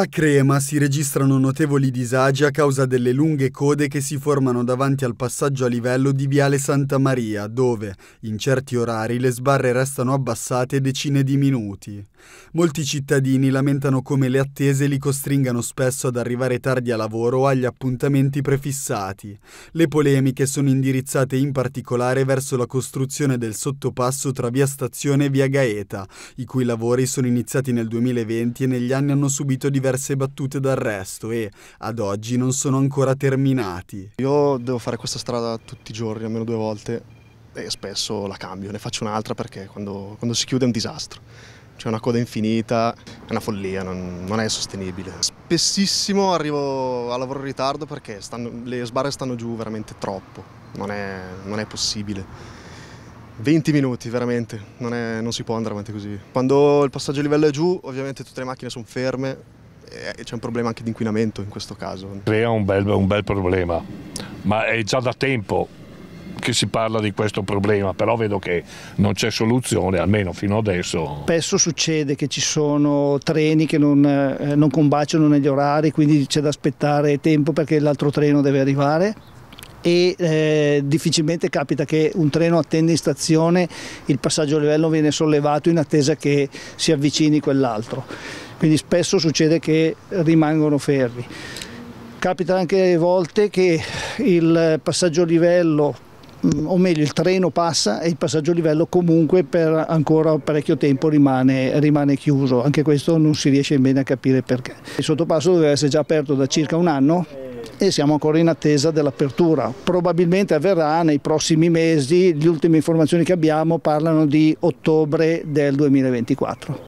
A Crema si registrano notevoli disagi a causa delle lunghe code che si formano davanti al passaggio a livello di Viale Santa Maria, dove, in certi orari, le sbarre restano abbassate decine di minuti. Molti cittadini lamentano come le attese li costringano spesso ad arrivare tardi a lavoro o agli appuntamenti prefissati. Le polemiche sono indirizzate in particolare verso la costruzione del sottopasso tra via Stazione e via Gaeta, i cui lavori sono iniziati nel 2020 e negli anni hanno subito diverse diverse battute d'arresto e ad oggi non sono ancora terminati. Io devo fare questa strada tutti i giorni, almeno due volte, e spesso la cambio, ne faccio un'altra perché quando, quando si chiude è un disastro c'è una coda infinita, è una follia, non, non, è sostenibile. Spessissimo arrivo a lavoro in ritardo perché stanno, le sbarre stanno giù veramente troppo, non è, non è possibile. 20 minuti veramente, non, è, non si può andare avanti così. Quando il passaggio a livello è giù, ovviamente tutte le macchine sono ferme, eh, c'è un problema anche di inquinamento in questo caso. Crea un bel, un bel problema, ma è già da tempo che si parla di questo problema, però vedo che non c'è soluzione, almeno fino adesso. Spesso succede che ci sono treni che non, eh, non combaciano negli orari, quindi c'è da aspettare tempo perché l'altro treno deve arrivare e eh, difficilmente capita che un treno attende in stazione, il passaggio a livello viene sollevato in attesa che si avvicini quell'altro quindi spesso succede che rimangono fermi. Capita anche volte che il passaggio livello mm, o meglio il treno passa e il passaggio livello comunque per ancora parecchio tempo rimane, rimane, chiuso, anche questo non si riesce bene a capire perché. Il sottopasso doveva essere già aperto da circa un anno e siamo ancora in attesa dell'apertura, probabilmente avverrà nei prossimi mesi, le ultime informazioni che abbiamo parlano di ottobre del 2024.